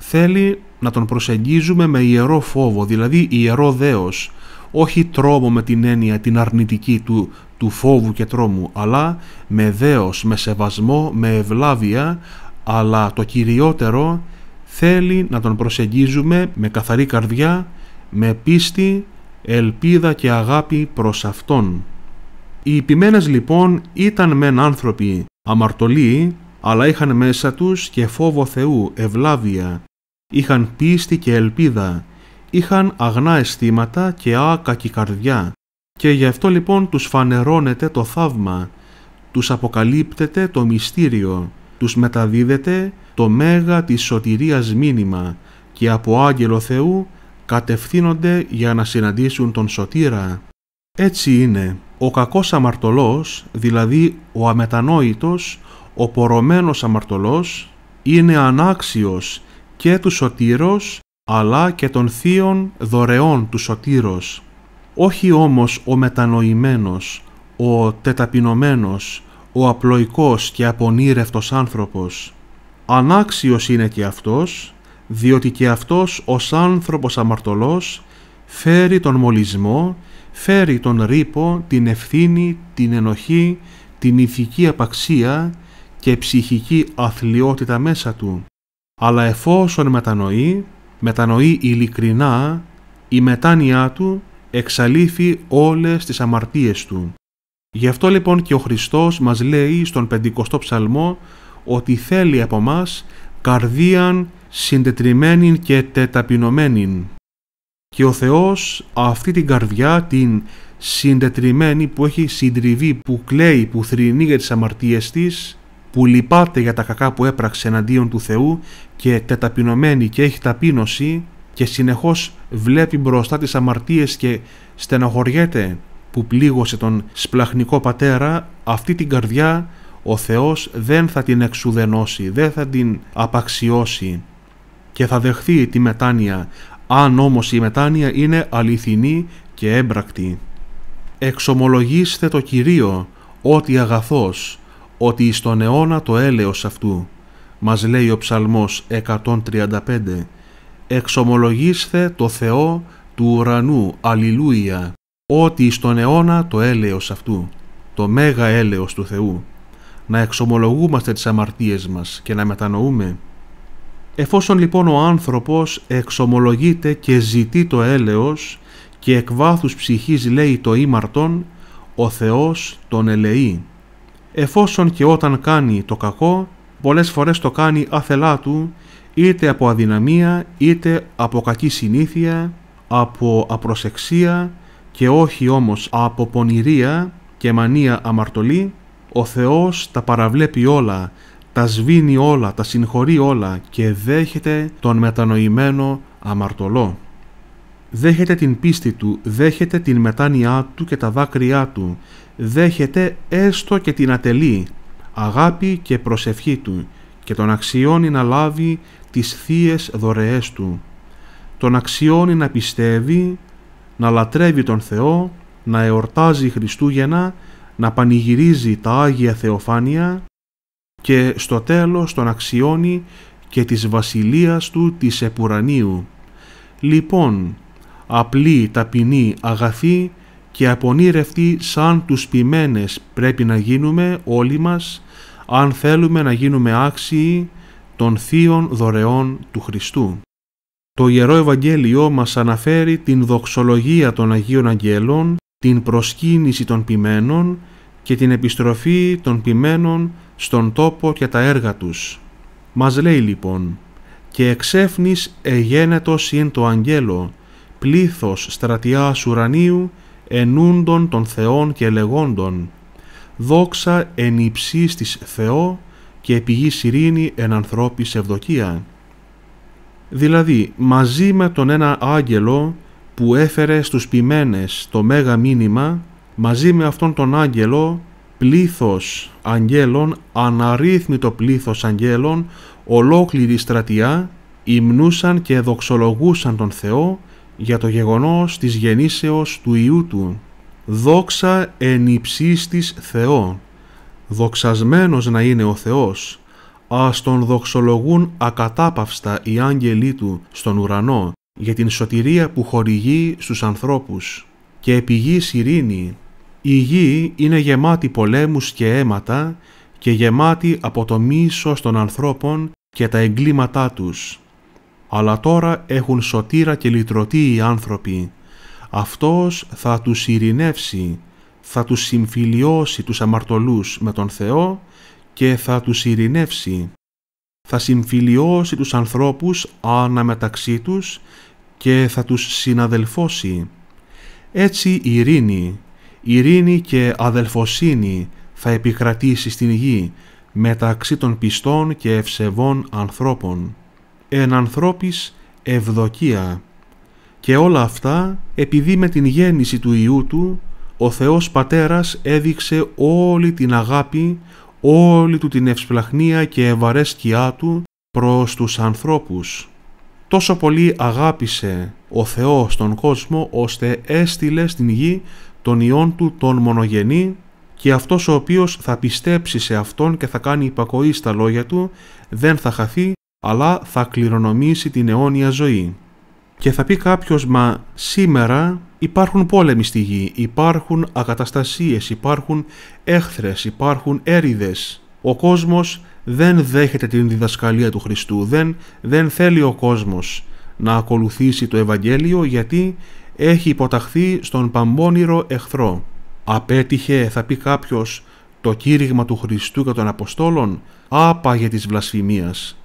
[SPEAKER 2] Θέλει να τον προσεγγίζουμε με ιερό φόβο, δηλαδή ιερό δέος. Όχι τρόμο με την έννοια την αρνητική του, του φόβου και τρόμου, αλλά με δέος, με σεβασμό, με ευλάβεια, αλλά το κυριότερο θέλει να τον προσεγγίζουμε με καθαρή καρδιά, με πίστη ελπίδα και αγάπη προς Αυτόν. Οι υπημένες λοιπόν ήταν μεν άνθρωποι αμαρτωλοί, αλλά είχαν μέσα τους και φόβο Θεού, ευλάβεια. Είχαν πίστη και ελπίδα, είχαν αγνά αισθήματα και άκακη καρδιά. Και γι' αυτό λοιπόν τους φανερώνεται το θαύμα, τους αποκαλύπτεται το μυστήριο, τους μεταδίδεται το μέγα της σωτηρίας μήνυμα και από άγγελο Θεού κατευθύνονται για να συναντήσουν τον σωτήρα. Έτσι είναι, ο κακός αμαρτωλός, δηλαδή ο αμετανόητος, ο πορωμένος αμαρτωλός, είναι ανάξιος και του σωτήρος, αλλά και των θείων δωρεών του σωτήρος. Όχι όμως ο μετανοημένος, ο τεταπεινωμένος, ο απλοϊκός και απονήρευτος άνθρωπος. Ανάξιος είναι και αυτός, διότι και αυτός ως άνθρωπος αμαρτωλός φέρει τον μολυσμό, φέρει τον ρήπο, την ευθύνη, την ενοχή, την ηθική απαξία και ψυχική αθλειότητα μέσα του. Αλλά εφόσον μετανοεί, μετανοεί ειλικρινά, η μετάνοιά του εξαλείφει όλες τις αμαρτίες του. Γι' αυτό λοιπόν και ο Χριστός μας λέει στον Πεντηκοστό ψαλμό ότι θέλει από μας καρδίαν συντετριμένην και τεταπεινωμένην. Και ο Θεός αυτή την καρδιά, την συντετριμένη που έχει συντριβεί, που κλαίει, που θρυνεί για τις αμαρτίες της, που λυπάται για τα κακά που έπραξε εναντίον του Θεού και τεταπεινωμένη και έχει ταπείνωση και συνεχώς βλέπει μπροστά τις αμαρτίες και στενοχωριέται που πλήγωσε τον σπλαχνικό πατέρα, αυτή την καρδιά ο Θεός δεν θα την εξουδενώσει, δεν θα την απαξιώσει και θα δεχθεί τη μετάνοια, αν όμως η μετάνοια είναι αληθινή και έμπρακτη. Εξομολογήστε το Κυρίο, ότι αγαθός, ότι εις τον αιώνα το έλεος αυτού. Μας λέει ο Ψαλμός 135. Εξομολογήστε το Θεό του ουρανού, αλληλούια, ότι εις τον αιώνα το έλεος αυτού, το μέγα έλεος του Θεού. Να εξομολογούμαστε τις αμαρτίες μας και να μετανοούμε Εφόσον λοιπόν ο άνθρωπος εξομολογείται και ζητεί το έλεος και εκ βάθους ψυχής λέει το ήμαρτον, ο Θεός τον ελεεί. Εφόσον και όταν κάνει το κακό, πολλές φορές το κάνει άθελά του, είτε από αδυναμία, είτε από κακή συνήθεια, από απροσεξία και όχι όμως από πονηρία και μανία αμαρτωλή, ο Θεός τα παραβλέπει όλα τα σβήνει όλα, τα συγχωρεί όλα και δέχεται τον μετανοημένο αμαρτωλό. Δέχεται την πίστη του, δέχεται την μετάνοιά του και τα δάκρυά του, δέχεται έστω και την ατελή, αγάπη και προσευχή του και τον αξιώνει να λάβει τις θείες δωρεές του. Τον αξιώνει να πιστεύει, να λατρεύει τον Θεό, να εορτάζει Χριστούγεννα, να πανηγυρίζει τα Άγια Θεοφάνεια, και στο τέλος τον αξιώνει και της βασιλείας του της επουρανίου. Λοιπόν, απλή, ταπεινή, αγαθή και απονήρευτη σαν τους ποιμένες πρέπει να γίνουμε όλοι μας αν θέλουμε να γίνουμε άξιοι των θείων δωρεών του Χριστού. Το Ιερό Ευαγγέλιο μας αναφέρει την δοξολογία των Αγίων Αγγέλων, την προσκύνηση των ποιμένων και την επιστροφή των ποιμένων στον τόπο και τα έργα τους. Μας λέει λοιπόν «Και εξέφνης εγένετος είναι το αγγέλο, πλήθος στρατιά ουρανίου, ενούντων των θεών και λεγόντων, δόξα εν υψής Θεό και επιγή ειρήνη εν ανθρώπης ευδοκία». Δηλαδή, μαζί με τον ένα άγγελο που έφερε στους ποιμένες το μέγα μήνυμα, μαζί με αυτόν τον άγγελο πλήθος αγγέλων, αναρρύθμιτο πλήθος αγγέλων, ολόκληρη στρατιά, υμνούσαν και δοξολογούσαν τον Θεό για το γεγονός της γεννήσεως του Ιού του. «Δόξα εν υψίστης Θεό, δοξασμένος να είναι ο Θεός, ας τον δοξολογούν ακατάπαυστα οι άγγελοι του στον ουρανό για την σωτηρία που χορηγεί στους ανθρώπους και επηγείς ειρήνη η γη είναι γεμάτη πολέμους και αίματα και γεμάτη από το μίσος των ανθρώπων και τα εγκλήματά τους. Αλλά τώρα έχουν σωτήρα και λυτρωτή οι άνθρωποι. Αυτός θα τους ειρηνεύσει, θα τους συμφιλιώσει τους αμαρτωλούς με τον Θεό και θα τους ειρηνεύσει. Θα συμφιλιώσει τους ανθρώπους άνα μεταξύ τους και θα τους συναδελφώσει. Έτσι η ειρήνη, ειρήνη και αδελφοσύνη θα επικρατήσει στην γη μεταξύ των πιστών και ευσεβών ανθρώπων. Εν ανθρώπης ευδοκία. Και όλα αυτά επειδή με την γέννηση του Ιού του ο Θεός Πατέρας έδειξε όλη την αγάπη, όλη του την ευσπλαχνία και ευαρέσκειά του προς τους ανθρώπους. Τόσο πολύ αγάπησε ο Θεός τον κόσμο ώστε έστειλε στην γη τον Υιόν του τον μονογενή και αυτός ο οποίος θα πιστέψει σε Αυτόν και θα κάνει υπακοή στα λόγια Του δεν θα χαθεί αλλά θα κληρονομήσει την αιώνια ζωή. Και θα πει κάποιος «Μα σήμερα υπάρχουν πόλεμοι στη γη, υπάρχουν ακαταστασίες, υπάρχουν έχθρες, υπάρχουν έριδες». Ο κόσμος δεν δέχεται την διδασκαλία του Χριστού, δεν, δεν θέλει ο κόσμος να ακολουθήσει το Ευαγγέλιο γιατί έχει υποταχθεί στον παμπώνυρο εχθρό. Απέτυχε, θα πει κάποιος το κήρυγμα του Χριστού και των Αποστόλων, άπαγε της βλασφημίας.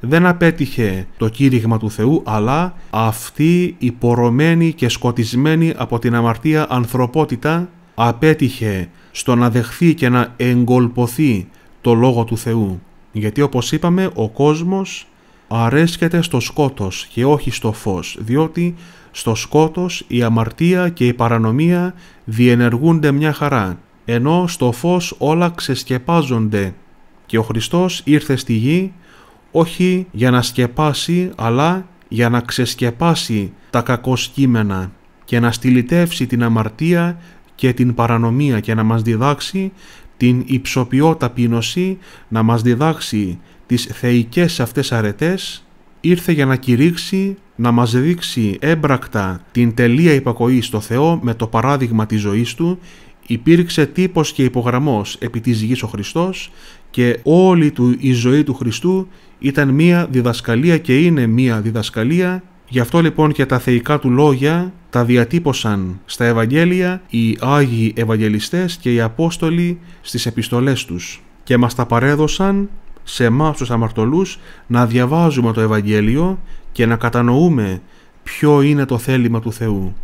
[SPEAKER 2] Δεν απέτυχε το κήρυγμα του Θεού, αλλά αυτή η πορωμένη και σκοτισμένη από την αμαρτία ανθρωπότητα απέτυχε στο να δεχθεί και να εγκολποθεί το Λόγο του Θεού. Γιατί όπως είπαμε ο κόσμος αρέσκεται στο σκότος και όχι στο φως, διότι στο σκότος η αμαρτία και η παρανομία διενεργούνται μια χαρά, ενώ στο φως όλα ξεσκεπάζονται και ο Χριστός ήρθε στη γη όχι για να σκεπάσει αλλά για να ξεσκεπάσει τα κακοσκήμενα και να στυλιτεύσει την αμαρτία και την παρανομία και να μας διδάξει την υψοποιό ταπείνωση, να μας διδάξει τις θεϊκές αυτές αρετές ήρθε για να κηρύξει, να μας δείξει έμπρακτα την τελεία υπακοή στο Θεό με το παράδειγμα της ζωής Του, υπήρξε τύπος και υπογραμμός επί της γης ο Χριστός και όλη του η ζωή του Χριστού ήταν μία διδασκαλία και είναι μία διδασκαλία Γι' αυτό λοιπόν και τα θεϊκά του λόγια τα διατύπωσαν στα Ευαγγέλια οι Άγιοι Ευαγγελιστές και οι Απόστολοι στις επιστολές τους και μας τα παρέδωσαν σε εμάς τους αμαρτωλούς να διαβάζουμε το Ευαγγέλιο και να κατανοούμε ποιο είναι το θέλημα του Θεού.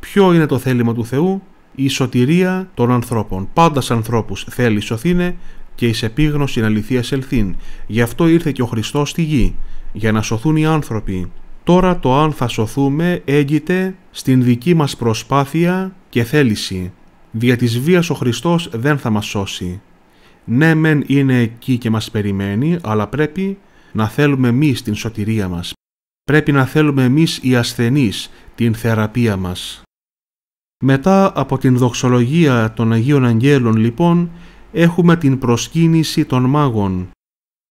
[SPEAKER 2] Ποιο είναι το θέλημα του Θεού, η σωτηρία των ανθρώπων. Πάντα σ' ανθρώπους θέλει σωθήνε και η επίγνωση αληθείας ελθύν. Γι' αυτό ήρθε και ο Χριστός στη γη, για να σωθούν οι άνθρωποι. Τώρα το αν θα σωθούμε έγκυται στην δική μας προσπάθεια και θέληση. Δια της βίας ο Χριστός δεν θα μας σώσει ναι μεν είναι εκεί και μας περιμένει, αλλά πρέπει να θέλουμε εμείς την σωτηρία μας. Πρέπει να θέλουμε εμείς οι ασθενείς την θεραπεία μας. Μετά από την δοξολογία των Αγίων Αγγέλων λοιπόν έχουμε την προσκύνηση των μάγων.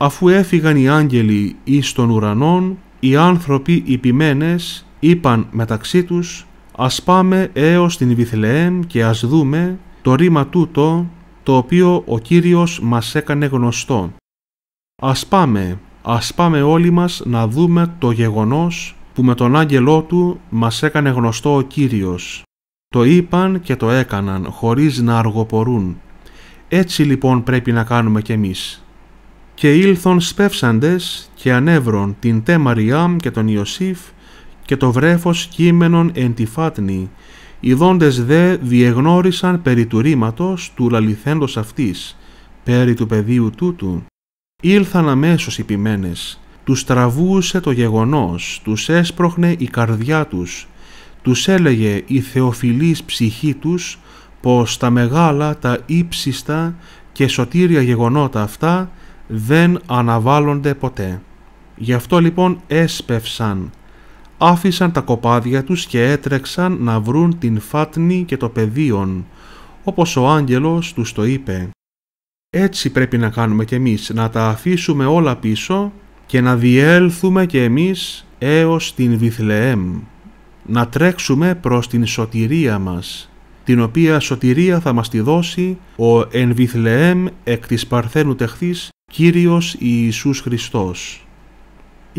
[SPEAKER 2] Αφού έφυγαν οι άγγελοι εις των ουρανών, οι άνθρωποι υπημένες είπαν μεταξύ τους «Ας πάμε έως την Βιθλεέμ και ας δούμε το ρήμα τούτο το οποίο ο Κύριος μας έκανε γνωστό. Ας πάμε, ας πάμε όλοι μας να δούμε το γεγονός που με τον άγγελό του μας έκανε γνωστό ο Κύριος. Το είπαν και το έκαναν χωρίς να αργοπορούν. Έτσι λοιπόν πρέπει να κάνουμε κι εμείς. Και ήλθον σπεύσαντες και ανέβρον την τέ Μαριάμ και τον Ιωσήφ και το βρέφος κείμενον εν τη φάτνη οι δόντες δε διεγνώρισαν περί του ρήματος του λαληθέντος αυτής, περί του πεδίου τούτου. Ήλθαν αμέσως οι ποιμένες, τους τραβούσε το γεγονός, τους έσπροχνε η καρδιά τους, τους έλεγε η θεοφιλής ψυχή τους πως τα μεγάλα, τα ύψιστα και σωτήρια γεγονότα αυτά δεν αναβάλλονται ποτέ. Γι' αυτό λοιπόν έσπευσαν άφησαν τα κοπάδια τους και έτρεξαν να βρουν την φάτνη και το πεδίον, όπως ο άγγελος τους το είπε. Έτσι πρέπει να κάνουμε κι εμείς, να τα αφήσουμε όλα πίσω και να διέλθουμε κι εμείς έως την Βιθλεέμ, να τρέξουμε προς την σωτηρία μας, την οποία σωτηρία θα μας τη δώσει ο εν Βιθλεέμ εκ της Παρθένου Τεχθής Κύριος Ιησούς Χριστός.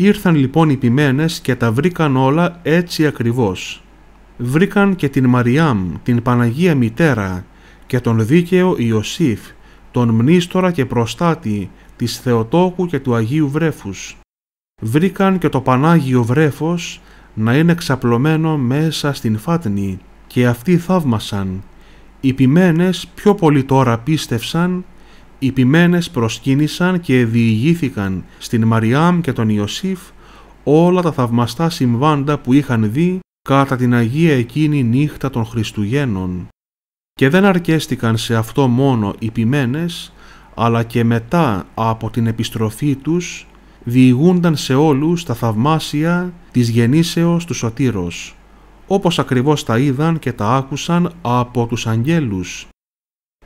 [SPEAKER 2] Ήρθαν λοιπόν οι ποιμένες και τα βρήκαν όλα έτσι ακριβώς. Βρήκαν και την Μαριάμ, την Παναγία Μητέρα και τον δίκαιο Ιωσήφ, τον μνήστορα και προστάτη της Θεοτόκου και του Αγίου Βρέφους. Βρήκαν και το Πανάγιο Βρέφος να είναι ξαπλωμένο μέσα στην φάτνη και αυτοί θαύμασαν. Οι ποιμένες πιο πολύ τώρα πίστευσαν οι ποιμένες προσκύνησαν και διηγήθηκαν στην Μαριάμ και τον Ιωσήφ όλα τα θαυμαστά συμβάντα που είχαν δει κατά την Αγία εκείνη νύχτα των Χριστουγέννων. Και δεν αρκέστηκαν σε αυτό μόνο οι ποιμένες, αλλά και μετά από την επιστροφή τους διηγούνταν σε όλους τα θαυμάσια της γεννήσεως του Σωτήρος, όπως ακριβώς τα είδαν και τα άκουσαν από τους αγγέλους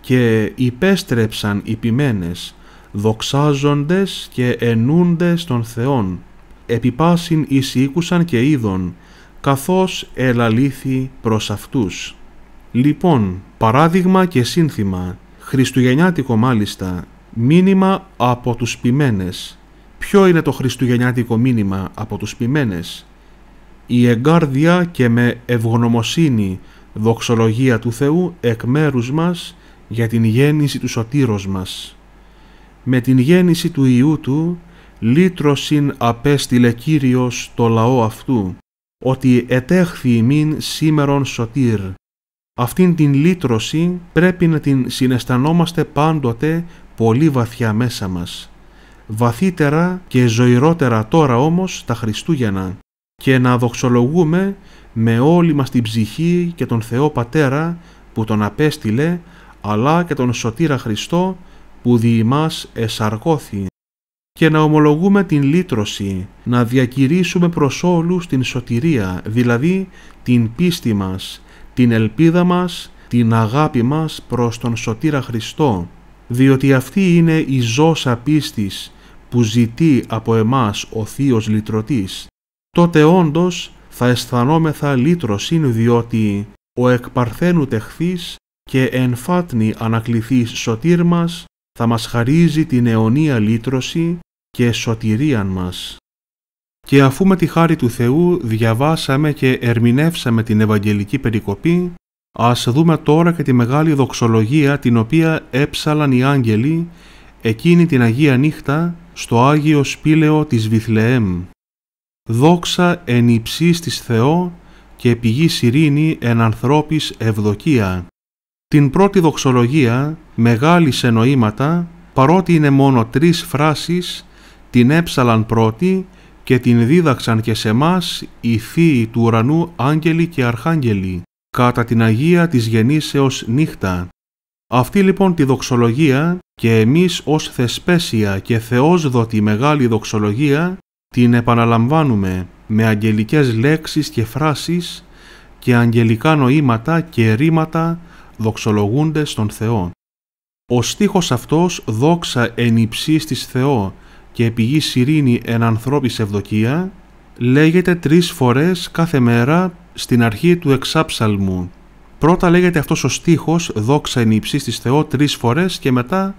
[SPEAKER 2] και υπέστρεψαν οι ποιμένες, δοξάζοντες και ενούντες των Θεών, επιπάσιν εισήκουσαν και είδων, καθώς ελαλήθη προς αυτούς. Λοιπόν, παράδειγμα και σύνθημα, χριστουγεννιάτικο μάλιστα, μήνυμα από τους ποιμένες. Ποιο είναι το χριστουγεννιάτικο μήνυμα από τους ποιμένες? Η εγκάρδια και με ευγνωμοσύνη δοξολογία του Θεού εκ μέρους μας για την γέννηση του σωτήρος μας. Με την γέννηση του Ιού του, λύτρωσιν απέστειλε Κύριος το λαό αυτού, ότι ετέχθη ημίν σήμερον σωτήρ. Αυτήν την λύτρωση πρέπει να την συναισθανόμαστε πάντοτε πολύ βαθιά μέσα μας. Βαθύτερα και ζωηρότερα τώρα όμως τα Χριστούγεννα και να δοξολογούμε με όλη μας την ψυχή και τον Θεό Πατέρα που τον απέστειλε αλλά και τον Σωτήρα Χριστό που δι' εσαρκώθη και να ομολογούμε την λύτρωση, να διακηρύσουμε προς όλους την σωτηρία, δηλαδή την πίστη μας, την ελπίδα μας, την αγάπη μας προς τον Σωτήρα Χριστό, διότι αυτή είναι η ζώσα πίστης που ζητεί από εμάς ο Θείος Λυτρωτής. Τότε όντως θα αισθανόμεθα λύτρωση διότι ο εκπαρθένου τεχθής και εν φάτνη ανακληθείς σωτήρ μας, θα μας χαρίζει την αιωνία λύτρωση και σωτηρίαν μας. Και αφού με τη χάρη του Θεού διαβάσαμε και ερμηνεύσαμε την Ευαγγελική περικοπή, ας δούμε τώρα και τη μεγάλη δοξολογία την οποία έψαλαν οι άγγελοι εκείνη την Αγία Νύχτα στο Άγιο Σπήλαιο της Βιθλεέμ. «Δόξα εν υψής της Θεό και πηγής ειρήνη εν ανθρώπης ευδοκία». «Την πρώτη δοξολογία, μεγάλη σε νοήματα, παρότι είναι μόνο τρεις φράσεις, την πρώτη δοξολογία μεγάλη σε νοήματα, παρότι είναι μόνο τρεις φράσεις, την έψαλαν πρώτη και την δίδαξαν και σε μας οι θείοι του ουρανού άγγελοι και αρχάγγελοι, κατά την Αγία της γεννήσεως νύχτα. Αυτή λοιπόν τη δοξολογία και εμείς ως θεσπέσια και θεός θεόσδοτη μεγάλη δοξολογία την επαναλαμβάνουμε με αγγελικές λέξεις και φράσεις και αγγελικά νοήματα και ρήματα δοξολογούνται στον Θεό. Ο στίχος αυτός δόξα εν υψής Θεό και επιγει ειρήνη εν ανθρώπης ευδοκία λέγεται τρεις φορές κάθε μέρα στην αρχή του εξάψαλμου. Πρώτα λέγεται αυτός ο στίχος «Δόξα εν υψής της Θεό» τρεις φορές και μετά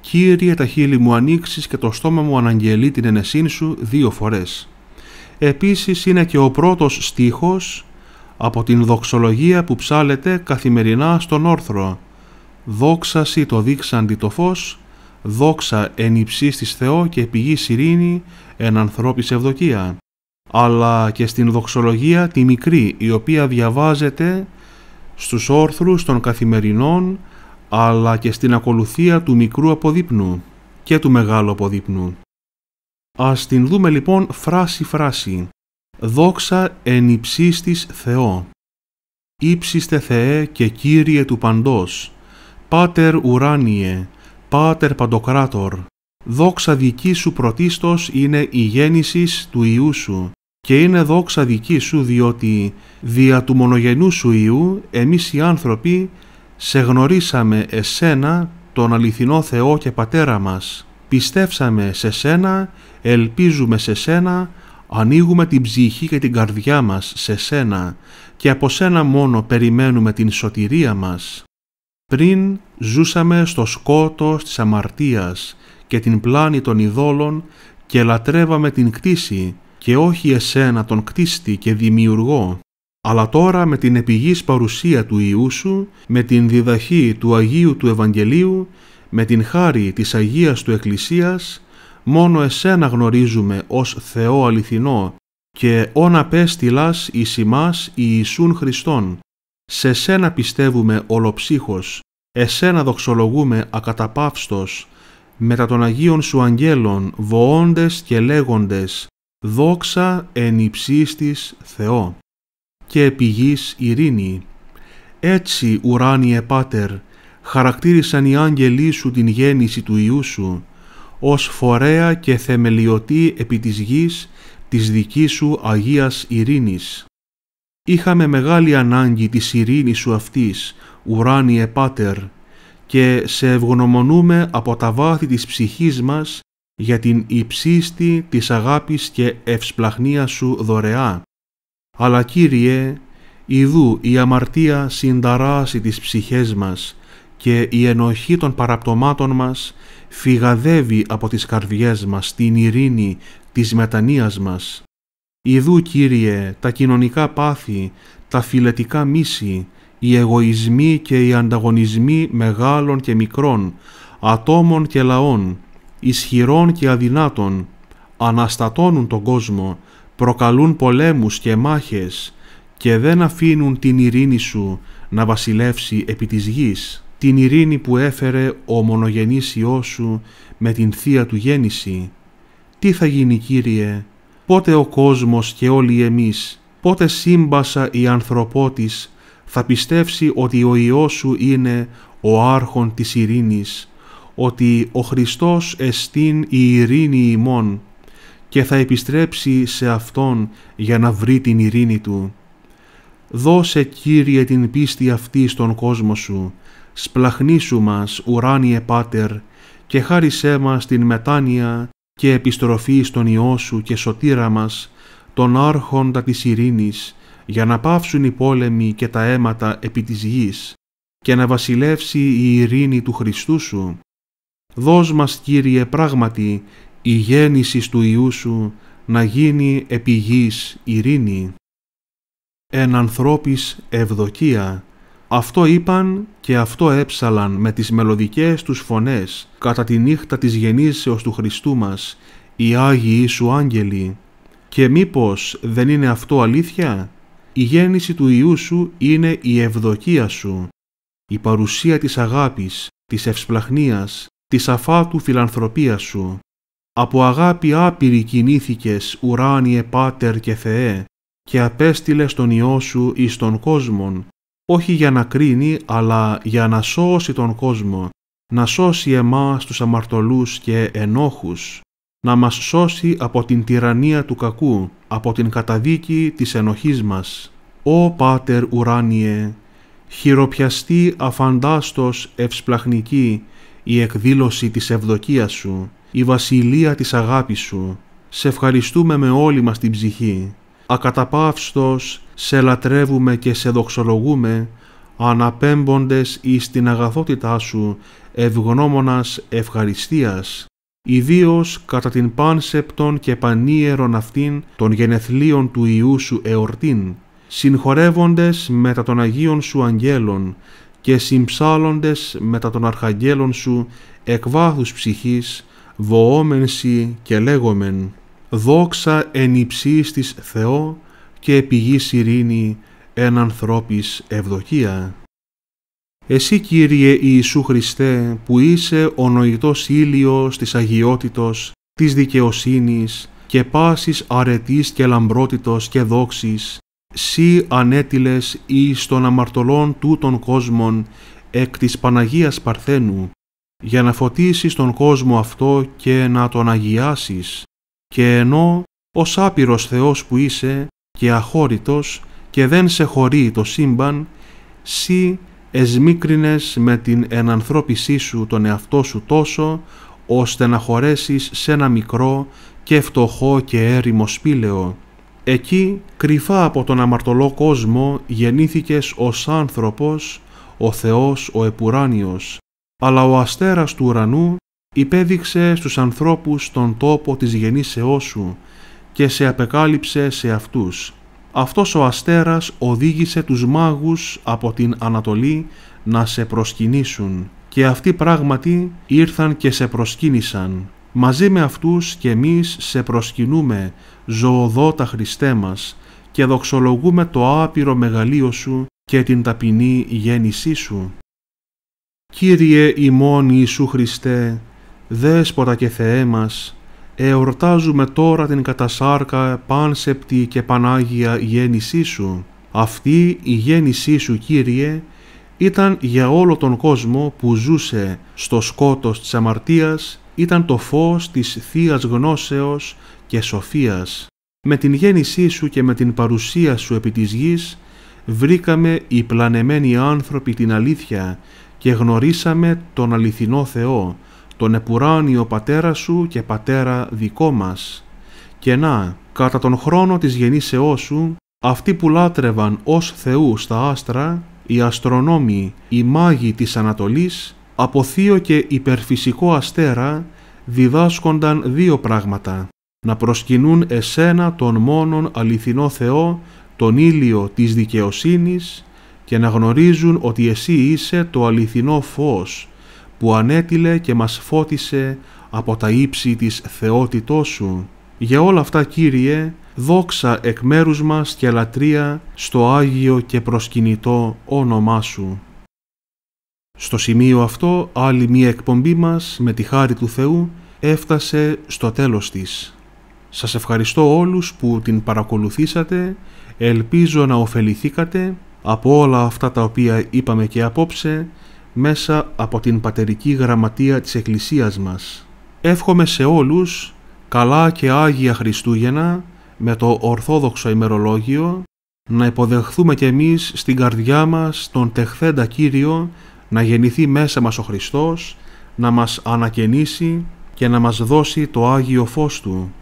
[SPEAKER 2] «Κύριε τα χείλη μου ανοίξεις και το στόμα μου αναγγελεί την ενεσύνη σου» δύο φορές. Επίσης είναι και ο πρώτος στίχος από την δοξολογία που ψάλεται καθημερινά στον όρθρο. «Δόξα το δείξαντι το φως, δόξα εν υψίστης της Θεό και πηγή ειρήνη εν ανθρώπης ευδοκία». Αλλά και στην δοξολογία τη μικρή, η οποία διαβάζεται στους όρθρους των καθημερινών, αλλά και στην ακολουθία του μικρού αποδείπνου και του μεγάλου αποδείπνου. Ας την δούμε λοιπόν φράση-φράση δόξα εν υψίστης Θεό. ύψιστε Θεέ και Κύριε του παντός, Πάτερ ουράνιε, Πάτερ παντοκράτορ, δόξα δική σου πρωτίστως είναι η γέννησης του Ιού σου, και είναι δόξα δική σου διότι δια του μονογενού σου Ιού εμείς οι άνθρωποι σε γνωρίσαμε εσένα τον αληθινό Θεό και Πατέρα μας. Πιστεύσαμε σε σένα, ελπίζουμε σε σένα, ανοίγουμε την ψυχή και την καρδιά μας σε σένα και από σένα μόνο περιμένουμε την σωτηρία μας. Πριν ζούσαμε στο σκότος της αμαρτίας και την πλάνη των ειδόλων και λατρεύαμε την κτήση και όχι εσένα τον κτίστη και δημιουργό. Αλλά τώρα με την επιγής παρουσία του Ιού σου, με την διδαχή του Αγίου του Ευαγγελίου, με την χάρη της Αγίας του Εκκλησίας, μόνο εσένα γνωρίζουμε ως Θεό αληθινό και όν απέστειλας εις ημάς Ιησούν Χριστόν. Σε σένα πιστεύουμε ολοψύχος, εσένα δοξολογούμε ακαταπαύστος, μετά των Αγίων σου αγγέλων βοώντες και λέγοντες «Δόξα εν υψίστης Θεό» και επί γης ειρήνη. Έτσι, ουράνιε Πάτερ, χαρακτήρισαν οι άγγελοι σου την γέννηση του Ιού σου, ως φορέα και θεμελιωτή επί της γης της δικής σου Αγίας Ειρήνης. Είχαμε μεγάλη ανάγκη της ειρήνης σου αυτής, ουράνιε Πάτερ, και σε ευγνωμονούμε από τα βάθη της ψυχής μας για την υψίστη της αγάπης και ευσπλαχνία σου δωρεά. Αλλά Κύριε, ιδού η αμαρτία συνταράσει τις ψυχές μας και η ενοχή των παραπτωμάτων μας φυγαδεύει από τις καρδιές μας την ειρήνη της μετανοίας μας. Ιδού, Κύριε, τα κοινωνικά πάθη, τα φιλετικά μίση, οι εγωισμοί και οι ανταγωνισμοί μεγάλων και μικρών, ατόμων και λαών, ισχυρών και αδυνάτων, αναστατώνουν τον κόσμο, προκαλούν πολέμους και μάχες και δεν αφήνουν την ειρήνη σου να βασιλεύσει επί της γης την ειρήνη που έφερε ο μονογενής Υιός σου με την Θεία του γέννηση. Τι θα γίνει Κύριε, πότε ο κόσμος και όλοι εμείς, πότε σύμπασα η ανθρωπότης θα πιστεύσει ότι ο Υιός σου είναι ο άρχον της ειρήνης, ότι ο Χριστός εστίν η ειρήνη ημών και θα επιστρέψει σε Αυτόν για να βρει την ειρήνη Του. Δώσε Κύριε την πίστη αυτή στον κόσμο Σου, σπλαχνίσου μας, ουράνιε Πάτερ, και χάρισέ μας την μετάνοια και επιστροφή στον Υιό Σου και σωτήρα μας, τον άρχοντα της ειρήνης, για να πάυσουν οι πόλεμοι και τα αίματα επί της γης, και να βασιλεύσει η ειρήνη του Χριστού Σου. Δώσ' μας, Κύριε, πράγματι, η γέννηση του Υιού Σου να γίνει επί γης ειρήνη. Εν ανθρώπης ευδοκία, αυτό είπαν και αυτό έψαλαν με τις μελωδικές τους φωνές κατά τη νύχτα της γεννήσεως του Χριστού μας, οι Άγιοι σου Άγγελοι. Και μήπως δεν είναι αυτό αλήθεια? Η γέννηση του Ιού σου είναι η ευδοκία σου, η παρουσία της αγάπης, της ευσπλαχνίας, της αφάτου φιλανθρωπίας σου. Από αγάπη άπειρη κινήθηκες, ουράνιε Πάτερ και Θεέ, και απέστειλες τον Υιό σου εις τον κόσμον, όχι για να κρίνει, αλλά για να σώσει τον κόσμο, να σώσει εμάς τους αμαρτωλούς και ενόχους, να μας σώσει από την τυραννία του κακού, από την καταδίκη της ενοχής μας. «Ω Πάτερ Ουράνιε, χειροπιαστή αφαντάστος ευσπλαχνική η εκδήλωση της ευδοκίας σου, η βασιλεία της αγάπης σου, σε ευχαριστούμε με όλη μας την ψυχή» ακαταπαύστος σε λατρεύουμε και σε δοξολογούμε, αναπέμποντες εις την αγαθότητά σου ευγνώμονας ευχαριστίας, ιδίως κατά την πάνσεπτον και πανίερον αυτήν των γενεθλίων του Ιού σου εορτήν, συγχωρεύοντες μετά των Αγίων σου Αγγέλων και συμψάλλοντες μετά των Αρχαγγέλων σου εκ βάθους ψυχής, βοόμενση και λέγομεν δόξα εν υψίστης Θεό και επί γης ειρήνη εν ανθρώπης ευδοκία. Εσύ Κύριε Ιησού Χριστέ που είσαι ο νοητός ήλιος της αγιότητος, της δικαιοσύνης και πάσης αρετής και λαμπρότητος και δόξης, σύ ανέτηλες εις των αμαρτωλών τούτων κόσμων εκ της Παναγίας Παρθένου, για να φωτίσεις τον κόσμο αυτό και να τον αγιάσεις, και ενώ ως άπειρος Θεός που είσαι και αχώρητος και δεν σε χωρεί το σύμπαν, σύ εσμίκρινες με την ενανθρώπισή σου τον εαυτό σου τόσο, ώστε να χωρέσεις σε ένα μικρό και φτωχό και έρημο σπήλαιο. Εκεί, κρυφά από τον αμαρτωλό κόσμο, γεννήθηκες ως άνθρωπος, ο Θεός ο Επουράνιος, αλλά ο αστέρας του ουρανού υπέδειξε στους ανθρώπους τον τόπο της γεννήσεώς σου και σε απεκάλυψε σε αυτούς. Αυτός ο αστέρας οδήγησε τους μάγους από την Ανατολή να σε προσκυνήσουν και αυτοί πράγματι ήρθαν και σε προσκύνησαν. Μαζί με αυτούς και εμείς σε προσκυνούμε, ζωοδότα Χριστέ μας, και δοξολογούμε το άπειρο μεγαλείο σου και την ταπεινή γέννησή σου. Κύριε ημών Ιησού Χριστέ, Δέσποτα και Θεέ μας, εορτάζουμε τώρα την κατασάρκα πάνσεπτη και Πανάγια γέννησή Σου. Αυτή η γέννησή Σου, Κύριε, ήταν για όλο τον κόσμο που ζούσε στο σκότος της αμαρτίας, ήταν το φως της Θείας Γνώσεως και Σοφίας. Με την γέννησή Σου και με την παρουσία Σου επί της γης, βρήκαμε οι πλανεμένοι άνθρωποι την αλήθεια και γνωρίσαμε τον αληθινό Θεό, τον Επουράνιο πατέρας σου και πατέρα δικό μας. Και να, κατά τον χρόνο της γεννήσεώς σου, αυτοί που λάτρευαν ως θεού στα άστρα, οι αστρονόμοι, οι μάγοι της Ανατολής, από θείο και υπερφυσικό αστέρα, διδάσκονταν δύο πράγματα. Να προσκυνούν εσένα τον μόνον αληθινό Θεό, τον ήλιο της δικαιοσύνης, και να γνωρίζουν ότι εσύ είσαι το αληθινό φως, που ανέτειλε και μας φώτισε από τα ύψη της θεότητός Σου. Για όλα αυτά, Κύριε, δόξα εκ μέρους μας και λατρεία στο Άγιο και προσκυνητό όνομά Σου. Στο σημείο αυτό, άλλη μία εκπομπή μας, με τη χάρη του Θεού, έφτασε στο τέλος της. Σας ευχαριστώ όλους που την παρακολουθήσατε, ελπίζω να ωφεληθήκατε από όλα αυτά τα οποία είπαμε και απόψε μέσα από την πατερική γραμματεία της Εκκλησίας μας. Εύχομαι σε όλους καλά και Άγια Χριστούγεννα με το Ορθόδοξο ημερολόγιο να υποδεχθούμε κι εμείς στην καρδιά μας τον τεχθέντα Κύριο να γεννηθεί μέσα μας ο Χριστός, να μας ανακαινήσει και να μας δώσει το Άγιο Φως Του.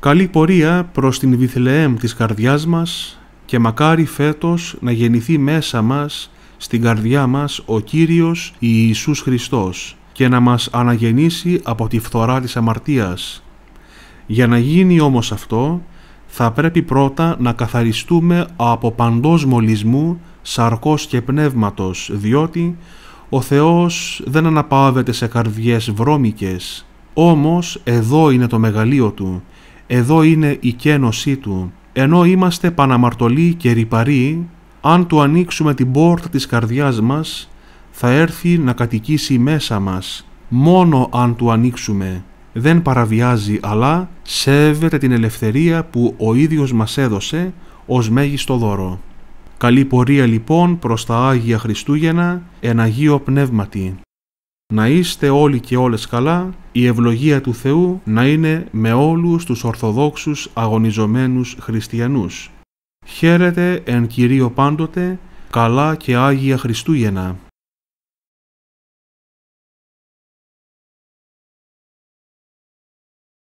[SPEAKER 2] Καλή πορεία προς την Βιθλεέμ της καρδιάς μας και μακάρι φέτος να γεννηθεί μέσα μας στην καρδιά μας ο Κύριος Ιησούς Χριστός και να μας αναγεννήσει από τη φθορά της αμαρτίας. Για να γίνει όμως αυτό, θα πρέπει πρώτα να καθαριστούμε από παντός μολυσμού, σαρκός και πνεύματος, διότι ο Θεός δεν αναπαύεται σε καρδιές βρώμικες. Όμως εδώ είναι το μεγαλείο Του, εδώ είναι η κένωσή Του. Ενώ είμαστε παναμαρτωλοί και ρηπαροί, αν του ανοίξουμε την πόρτα της καρδιάς μας, θα έρθει να κατοικήσει μέσα μας, μόνο αν του ανοίξουμε. Δεν παραβιάζει, αλλά σέβεται την ελευθερία που ο ίδιος μας έδωσε ως μέγιστο δώρο. Καλή πορεία λοιπόν προς τα Άγια Χριστούγεννα, εν Αγίο Πνεύματι. Να είστε όλοι και όλες καλά, η ευλογία του Θεού να είναι με όλους τους Ορθοδόξους αγωνιζομένους χριστιανούς. Χαίρετε εν Κυρίω πάντοτε, καλά και Άγια Χριστούγεννα.